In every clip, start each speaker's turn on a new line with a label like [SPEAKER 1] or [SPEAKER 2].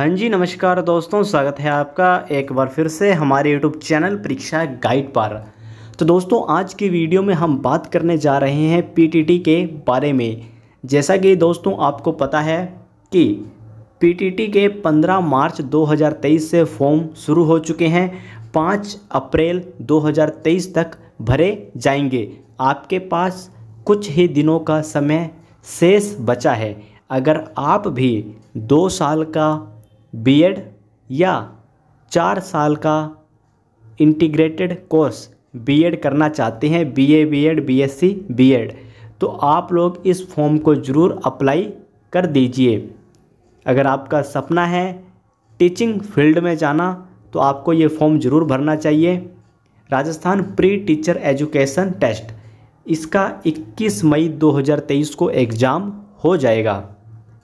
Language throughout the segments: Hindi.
[SPEAKER 1] हाँ जी नमस्कार दोस्तों स्वागत है आपका एक बार फिर से हमारे यूट्यूब चैनल परीक्षा गाइड पर तो दोस्तों आज की वीडियो में हम बात करने जा रहे हैं पीटीटी के बारे में जैसा कि दोस्तों आपको पता है कि पीटीटी के 15 मार्च 2023 से फॉर्म शुरू हो चुके हैं 5 अप्रैल 2023 तक भरे जाएंगे आपके पास कुछ ही दिनों का समय शेष बचा है अगर आप भी दो साल का बीएड या चार साल का इंटीग्रेटेड कोर्स बीएड करना चाहते हैं बीए बीएड बीएससी बीएड तो आप लोग इस फॉर्म को ज़रूर अप्लाई कर दीजिए अगर आपका सपना है टीचिंग फील्ड में जाना तो आपको ये फॉर्म ज़रूर भरना चाहिए Rajasthan pre teacher education test इसका 21 मई 2023 को एग्ज़ाम हो जाएगा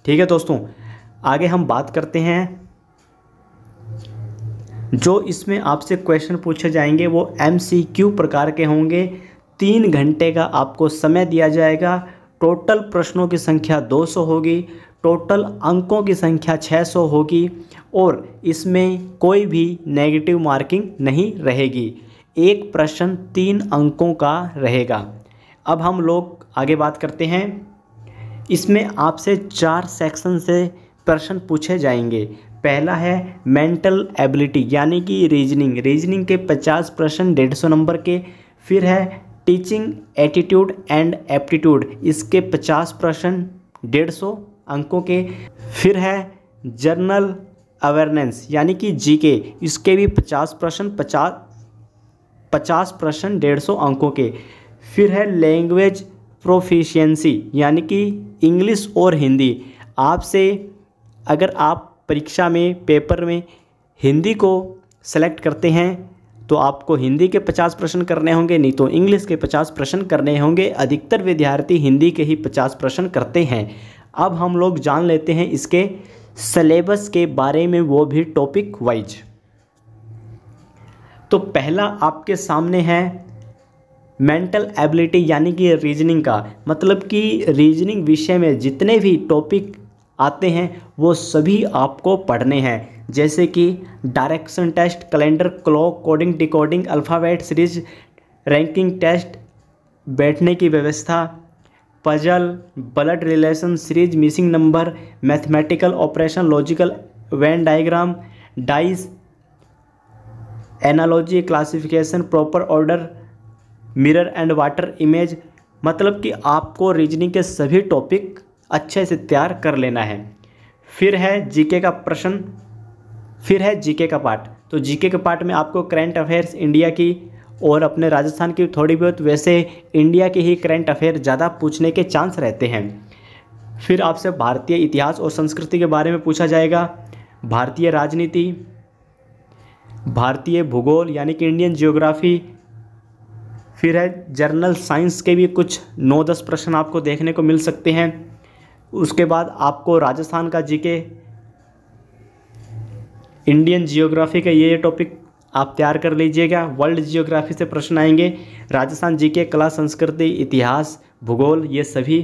[SPEAKER 1] ठीक है दोस्तों आगे हम बात करते हैं जो इसमें आपसे क्वेश्चन पूछे जाएंगे वो एम प्रकार के होंगे तीन घंटे का आपको समय दिया जाएगा टोटल प्रश्नों की संख्या 200 होगी टोटल अंकों की संख्या 600 होगी और इसमें कोई भी नेगेटिव मार्किंग नहीं रहेगी एक प्रश्न तीन अंकों का रहेगा अब हम लोग आगे बात करते हैं इसमें आपसे चार सेक्शन से प्रश्न पूछे जाएंगे पहला है मेंटल एबिलिटी यानी कि रीजनिंग रीजनिंग के 50 प्रश्न डेढ़ सौ नंबर के फिर है टीचिंग एटीट्यूड एंड एप्टीट्यूड इसके 50 प्रश्न डेढ़ सौ अंकों के फिर है जर्नल अवेयरनेस यानी कि जीके इसके भी 50 प्रश्न 50 50 प्रश्न डेढ़ सौ अंकों के फिर है लैंग्वेज प्रोफिशिएंसी यानी कि इंग्लिश और हिंदी आपसे अगर आप परीक्षा में पेपर में हिंदी को सेलेक्ट करते हैं तो आपको हिंदी के 50 प्रश्न करने होंगे नहीं तो इंग्लिश के 50 प्रश्न करने होंगे अधिकतर विद्यार्थी हिंदी के ही 50 प्रश्न करते हैं अब हम लोग जान लेते हैं इसके सलेबस के बारे में वो भी टॉपिक वाइज तो पहला आपके सामने है मेंटल एबिलिटी यानी कि रीजनिंग का मतलब कि रीजनिंग विषय में जितने भी टॉपिक आते हैं वो सभी आपको पढ़ने हैं जैसे कि direction test calendar clock coding decoding alphabet series ranking test बैठने की व्यवस्था puzzle blood relation series missing number mathematical operation logical Venn diagram dice analogy classification proper order mirror and water image मतलब कि आपको रीजनिंग के सभी टॉपिक अच्छे से तैयार कर लेना है फिर है जीके का प्रश्न फिर है जीके का पार्ट तो जीके के पार्ट में आपको करेंट अफेयर्स इंडिया की और अपने राजस्थान की थोड़ी बहुत वैसे इंडिया के ही करेंट अफेयर ज़्यादा पूछने के चांस रहते हैं फिर आपसे भारतीय इतिहास और संस्कृति के बारे में पूछा जाएगा भारतीय राजनीति भारतीय भूगोल यानी कि इंडियन जियोग्राफी फिर है जर्नल साइंस के भी कुछ नौ दस प्रश्न आपको देखने को मिल सकते हैं उसके बाद आपको राजस्थान का जीके इंडियन जियोग्राफी का ये टॉपिक आप तैयार कर लीजिएगा वर्ल्ड जियोग्राफी से प्रश्न आएंगे राजस्थान जीके कला संस्कृति इतिहास भूगोल ये सभी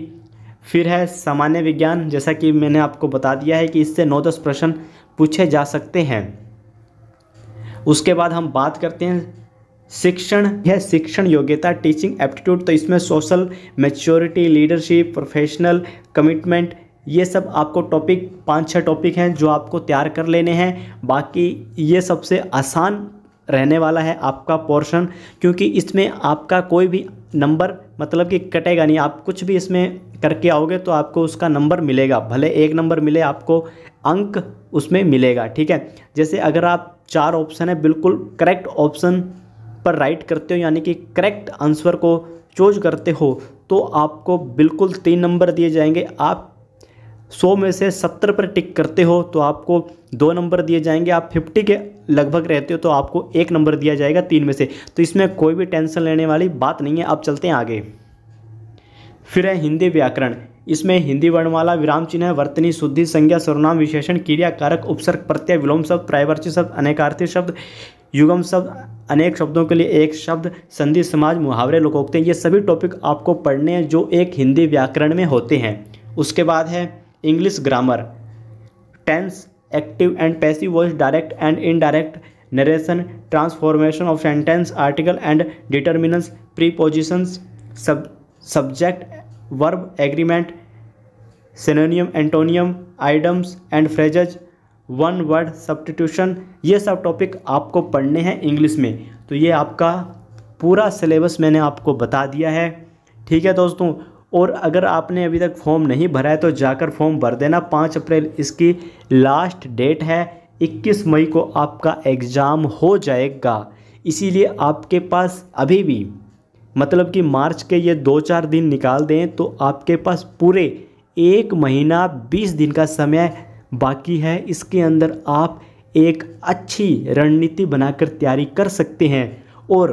[SPEAKER 1] फिर है सामान्य विज्ञान जैसा कि मैंने आपको बता दिया है कि इससे नौ दस प्रश्न पूछे जा सकते हैं उसके बाद हम बात करते हैं शिक्षण यह शिक्षण योग्यता टीचिंग एप्टीट्यूड तो इसमें social maturity leadership professional commitment ये सब आपको टॉपिक पाँच छः टॉपिक हैं जो आपको तैयार कर लेने हैं बाकी ये सबसे आसान रहने वाला है आपका पोर्शन क्योंकि इसमें आपका कोई भी नंबर मतलब कि कटेगा नहीं आप कुछ भी इसमें करके आओगे तो आपको उसका नंबर मिलेगा भले एक नंबर मिले आपको अंक उसमें मिलेगा ठीक है जैसे अगर आप चार ऑप्शन है बिल्कुल करेक्ट ऑप्शन पर राइट करते हो यानी कि करेक्ट आंसर को चूज करते हो तो आपको बिल्कुल तीन नंबर दिए जाएंगे आप सौ में से सत्तर पर टिक करते हो तो आपको दो नंबर दिए जाएंगे आप फिफ्टी के लगभग रहते हो तो आपको एक नंबर दिया जाएगा तीन में से तो इसमें कोई भी टेंशन लेने वाली बात नहीं है आप चलते हैं आगे फिर है हिंदी व्याकरण इसमें हिंदी वर्णमाला विराम चिन्ह वर्तनी शुद्धि संज्ञा सर्वनाम विशेषण क्रियाकारक उपसर्ग प्रत्यय विलोम शब्द प्रायवर्ची शब्द अनेकार्थी शब्द युगम शब्द अनेक शब्दों के लिए एक शब्द संधि समाज मुहावरे लोकोक्ते ये सभी टॉपिक आपको पढ़ने हैं जो एक हिंदी व्याकरण में होते हैं उसके बाद है English grammar tense active and passive voice direct and indirect narration transformation of sentence article and determiners prepositions सब subject verb agreement synonym antonym idioms and phrases one word substitution ये सब टॉपिक आपको पढ़ने हैं इंग्लिश में तो ये आपका पूरा सिलेबस मैंने आपको बता दिया है ठीक है दोस्तों और अगर आपने अभी तक फॉर्म नहीं भरा है तो जाकर फॉर्म भर देना पाँच अप्रैल इसकी लास्ट डेट है इक्कीस मई को आपका एग्ज़ाम हो जाएगा इसीलिए आपके पास अभी भी मतलब कि मार्च के ये दो चार दिन निकाल दें तो आपके पास पूरे एक महीना बीस दिन का समय बाकी है इसके अंदर आप एक अच्छी रणनीति बनाकर तैयारी कर सकते हैं और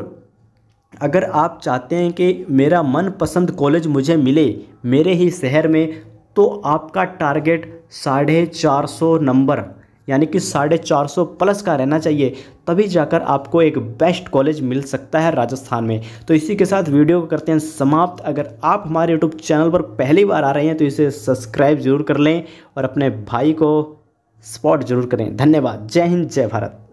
[SPEAKER 1] अगर आप चाहते हैं कि मेरा मनपसंद कॉलेज मुझे मिले मेरे ही शहर में तो आपका टारगेट साढ़े चार सौ नंबर यानी कि साढ़े चार सौ प्लस का रहना चाहिए तभी जाकर आपको एक बेस्ट कॉलेज मिल सकता है राजस्थान में तो इसी के साथ वीडियो को करते हैं समाप्त अगर आप हमारे यूट्यूब चैनल पर पहली बार आ रहे हैं तो इसे सब्सक्राइब जरूर कर लें और अपने भाई को सपोर्ट जरूर करें धन्यवाद जय हिंद जय भारत